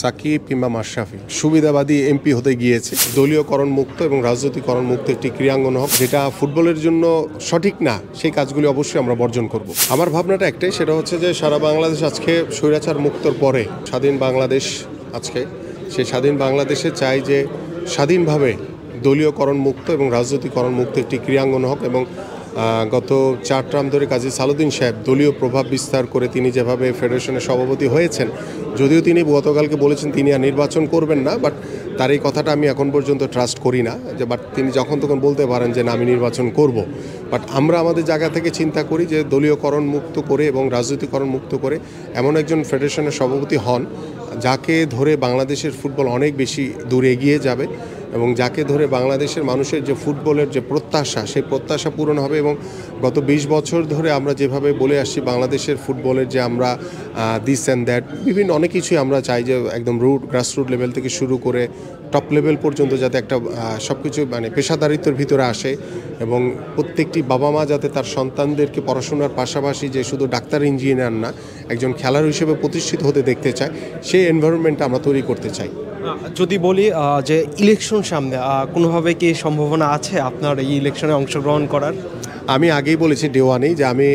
সাকিব কিংবা মাশরাফি সুবিধাবাদী এমপি হতে গিয়েছে দলীয়করণ মুক্ত এবং রাজনৈতিকরণ মুক্ত একটি ক্রীড়াঙ্গন হোক যেটা ফুটবলের জন্য সঠিক না সেই কাজগুলি অবশ্যই আমরা বর্জন করব আমার ভাবনাটা একটাই সেটা হচ্ছে যে সারা বাংলাদেশ আজকে স্বৈরাচার মুক্তর পরে স্বাধীন বাংলাদেশ আজকে সেই স্বাধীন বাংলাদেশে চাই যে স্বাধীনভাবে দলীয়করণ মুক্ত এবং রাজনৈতিকরণ মুক্ত একটি ক্রীড়াঙ্গন হোক এবং গত চার ট্রাম ধরে কাজী সালুদ্দিন সাহেব দলীয় প্রভাব বিস্তার করে তিনি যেভাবে ফেডারেশনের সভাপতি হয়েছেন যদিও তিনি গতকালকে বলেছেন তিনি আর নির্বাচন করবেন না বাট তার এই কথাটা আমি এখন পর্যন্ত ট্রাস্ট করি না যে বাট তিনি যখন তখন বলতে পারেন যে না আমি নির্বাচন করব বাট আমরা আমাদের জায়গা থেকে চিন্তা করি যে দলীয়করণ মুক্ত করে এবং রাজনীতিকরণ মুক্ত করে এমন একজন ফেডারেশনের সভাপতি হন যাকে ধরে বাংলাদেশের ফুটবল অনেক বেশি দূরে এগিয়ে যাবে এবং যাকে ধরে বাংলাদেশের মানুষের যে ফুটবলের যে প্রত্যাশা সেই প্রত্যাশা পূরণ হবে এবং গত ২০ বছর ধরে আমরা যেভাবে বলে আসছি বাংলাদেশের ফুটবলের যে আমরা দিস অ্যান্ড দ্যাট বিভিন্ন অনেক কিছুই আমরা চাই যে একদম রুট গ্রাসরুট লেভেল থেকে শুরু করে টপ লেভেল পর্যন্ত যাতে একটা সব কিছু মানে পেশাদারিত্বের ভিতরে আসে এবং প্রত্যেকটি বাবা মা যাতে তার সন্তানদেরকে পড়াশোনার পাশাপাশি যে শুধু ডাক্তার ইঞ্জিনিয়ার না একজন খেলার হিসেবে প্রতিষ্ঠিত হতে দেখতে চায় সেই এনভায়রনমেন্টটা আমরা তৈরি করতে চাই যদি বলি যে ইলেকশন সামনে কোনোভাবে কি সম্ভাবনা আছে আপনার এই ইলেকশনে অংশগ্রহণ করার আমি আগেই বলেছি ডেওয়ানি যে আমি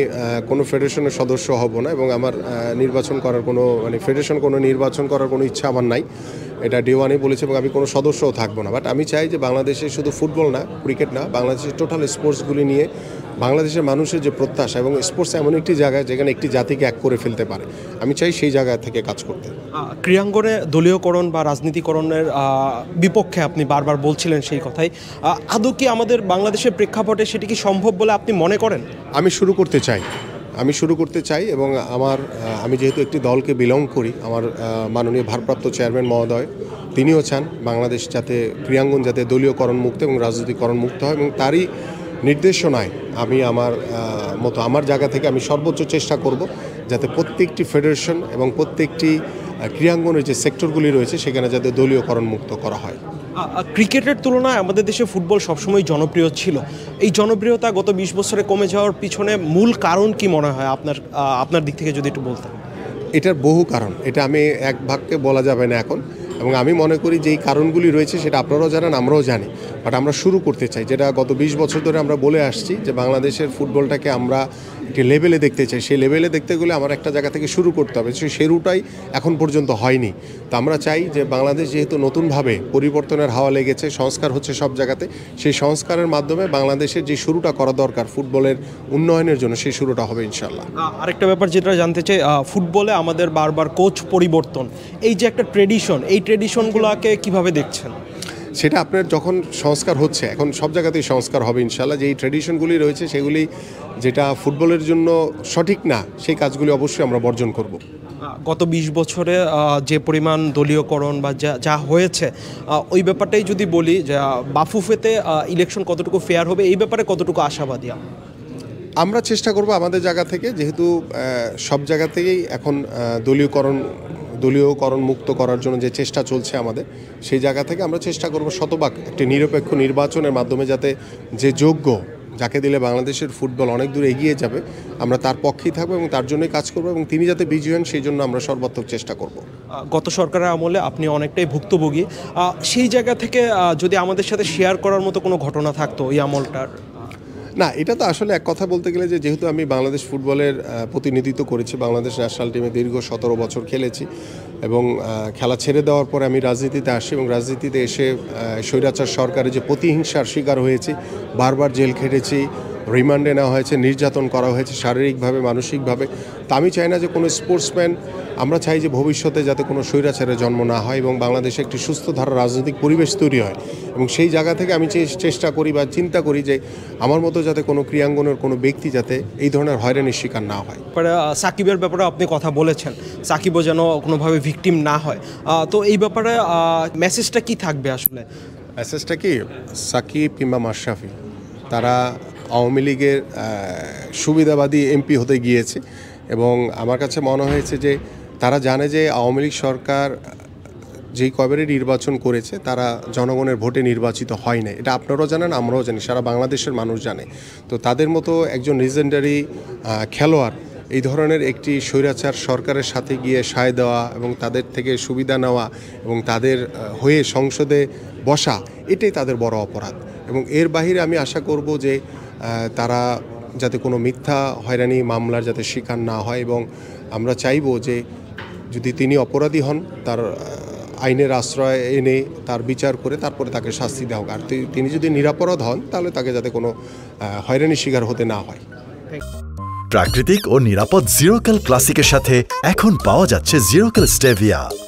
কোনো ফেডারেশনের সদস্য হব না এবং আমার নির্বাচন করার কোনো মানে ফেডারেশন কোনো নির্বাচন করার কোনো ইচ্ছা আমার নাই এটা ডেওয়ানি বলেছে এবং আমি কোনো সদস্যও থাকবো না বাট আমি চাই যে বাংলাদেশে শুধু ফুটবল না ক্রিকেট না বাংলাদেশের টোটাল স্পোর্টসগুলি নিয়ে বাংলাদেশের মানুষের যে প্রত্যাশা এবং স্পোর্টস এমন একটি জায়গায় যেখানে একটি জাতিকে এক করে ফেলতে পারে আমি চাই সেই জায়গা থেকে কাজ করতে ক্রিয়াঙ্গনে দলীয়করণ বা রাজনীতিকরণের বিপক্ষে আপনি বারবার বলছিলেন সেই কথাই আদৌ কি আমাদের বাংলাদেশের প্রেক্ষাপটে সেটি কি সম্ভব বলে আপনি মনে করেন আমি শুরু করতে চাই আমি শুরু করতে চাই এবং আমার আমি যেহেতু একটি দলকে বিলং করি আমার মাননীয় ভারপ্রাপ্ত চেয়ারম্যান মহোদয় তিনিও চান বাংলাদেশ যাতে ক্রীড়াঙ্গন যাতে দলীয়করণ মুক্ত এবং রাজনীতিকরণ মুক্ত হয় এবং তারই নির্দেশনায় আমি আমার মতো আমার জায়গা থেকে আমি সর্বোচ্চ চেষ্টা করব যাতে প্রত্যেকটি ফেডারেশন এবং প্রত্যেকটি ক্রীড়াঙ্গনের যে সেক্টরগুলি রয়েছে সেখানে যাতে দলীয়করণ মুক্ত করা হয় ক্রিকেটের তুলনায় আমাদের দেশে ফুটবল সবসময় জনপ্রিয় ছিল এই জনপ্রিয়তা গত বিশ বছরে কমে যাওয়ার পিছনে মূল কারণ কি মনে হয় আপনার আপনার দিক থেকে যদি একটু বলতেন এটার বহু কারণ এটা আমি এক ভাগকে বলা যাবে না এখন এবং আমি মনে করি যে এই কারণগুলি রয়েছে সেটা আপনারাও জানেন আমরাও জানি বাট আমরা শুরু করতে চাই যেটা গত ২০ বছর ধরে আমরা বলে আসছি যে বাংলাদেশের ফুটবলটাকে আমরা একটি লেভেলে দেখতে চাই সেই লেভেলে দেখতে গেলে আমার একটা জায়গা থেকে শুরু করতে হবে সেই শুরুটাই এখন পর্যন্ত হয়নি তো আমরা চাই যে বাংলাদেশ যেহেতু নতুনভাবে পরিবর্তনের হাওয়া লেগেছে সংস্কার হচ্ছে সব জায়গাতে সেই সংস্কারের মাধ্যমে বাংলাদেশের যে শুরুটা করা দরকার ফুটবলের উন্নয়নের জন্য সেই শুরুটা হবে ইনশাল্লাহ আরেকটা ব্যাপার যেটা জানতে চাই ফুটবলে আমাদের বারবার কোচ পরিবর্তন এই যে একটা ট্রেডিশন এই ট্রেডিশনগুলোকে কিভাবে দেখছেন সেটা আপনার যখন সংস্কার হচ্ছে এখন সব জায়গাতেই সংস্কার হবে ইনশাল্লাহ যে এই ট্র্যাডিশনগুলি রয়েছে সেগুলি যেটা ফুটবলের জন্য সঠিক না সেই কাজগুলি অবশ্যই আমরা বর্জন করব গত ২০ বছরে যে পরিমাণ দলীয়করণ বা যা যা হয়েছে ওই ব্যাপারটাই যদি বলি যে বাফুফেতে ইলেকশন কতটুকু ফেয়ার হবে এই ব্যাপারে কতটুকু আশাবাদী আমরা চেষ্টা করব আমাদের জায়গা থেকে যেহেতু সব জায়গা থেকেই এখন দলীয়করণ দলীয়করণ মুক্ত করার জন্য যে চেষ্টা চলছে আমাদের সেই জায়গা থেকে আমরা চেষ্টা করব শতভাগ একটি নিরপেক্ষ নির্বাচনের মাধ্যমে যাতে যে যোগ্য যাকে দিলে বাংলাদেশের ফুটবল অনেক দূর এগিয়ে যাবে আমরা তার পক্ষেই থাকবো এবং তার জন্যই কাজ করবো এবং তিনি যাতে বিজয়ী হন সেই জন্য আমরা সর্বাত্মক চেষ্টা করব গত সরকারের আমলে আপনি অনেকটাই ভুক্তভোগী সেই জায়গা থেকে যদি আমাদের সাথে শেয়ার করার মতো কোনো ঘটনা থাকতো এই আমলটার না এটা তো আসলে এক কথা বলতে গেলে যে যেহেতু আমি বাংলাদেশ ফুটবলের প্রতিনিধিত্ব করেছি বাংলাদেশ ন্যাশনাল টিমে দীর্ঘ সতেরো বছর খেলেছি এবং খেলা ছেড়ে দেওয়ার পরে আমি রাজনীতিতে আসি এবং রাজনীতিতে এসে স্বৈরাচার সরকারের যে প্রতিহিংসার শিকার হয়েছি বারবার জেল খেটেছি রিমান্ডে নেওয়া হয়েছে নির্যাতন করা হয়েছে শারীরিকভাবে মানসিকভাবে তা আমি চাই না যে কোনো স্পোর্টসম্যান আমরা চাই যে ভবিষ্যতে যাতে কোনো স্বৈরাচারের জন্ম না হয় এবং বাংলাদেশে একটি সুস্থ ধারা রাজনৈতিক পরিবেশ তৈরি হয় এবং সেই জায়গা থেকে আমি চেষ্টা করি বা চিন্তা করি যে আমার মতো যাতে কোনো ক্রিয়াঙ্গনের কোনো ব্যক্তি যাতে এই ধরনের হয়রানির শিকার না হয় সাকিবের ব্যাপারে আপনি কথা বলেছেন সাকিবও যেন কোনোভাবে ভিকটিম না হয় তো এই ব্যাপারে মেসেজটা কি থাকবে আসলে মেসেজটা কি সাকিব কিংবা মাশরাফি তারা আওয়ামী লীগের সুবিধাবাদী এমপি হতে গিয়েছে এবং আমার কাছে মনে হয়েছে যে তারা জানে যে আওয়ামী লীগ সরকার যেই কবেরই নির্বাচন করেছে তারা জনগণের ভোটে নির্বাচিত হয় না এটা আপনারাও জানেন আমরাও জানি সারা বাংলাদেশের মানুষ জানে তো তাদের মতো একজন লেজেন্ডারি খেলোয়াড় এই ধরনের একটি স্বৈরাচার সরকারের সাথে গিয়ে সায় দেওয়া এবং তাদের থেকে সুবিধা নেওয়া এবং তাদের হয়ে সংসদে বসা এটাই তাদের বড় অপরাধ এবং এর বাহিরে আমি আশা করব যে তারা যাতে কোনো মিথ্যা হয়রানি মামলার যাতে শিকার না হয় এবং আমরা চাইব যে যদি তিনি অপরাধী হন তার আইনের আশ্রয় এনে তার বিচার করে তারপরে তাকে শাস্তি দেওয়া হোক আর তিনি যদি নিরাপরাধ হন তাহলে তাকে যাতে কোনো হয়রানির শিকার হতে না হয় প্রাকৃতিক ও নিরাপদ জিরোকেল ক্লাসিকের সাথে এখন পাওয়া যাচ্ছে জিরোকেল স্টেভিয়া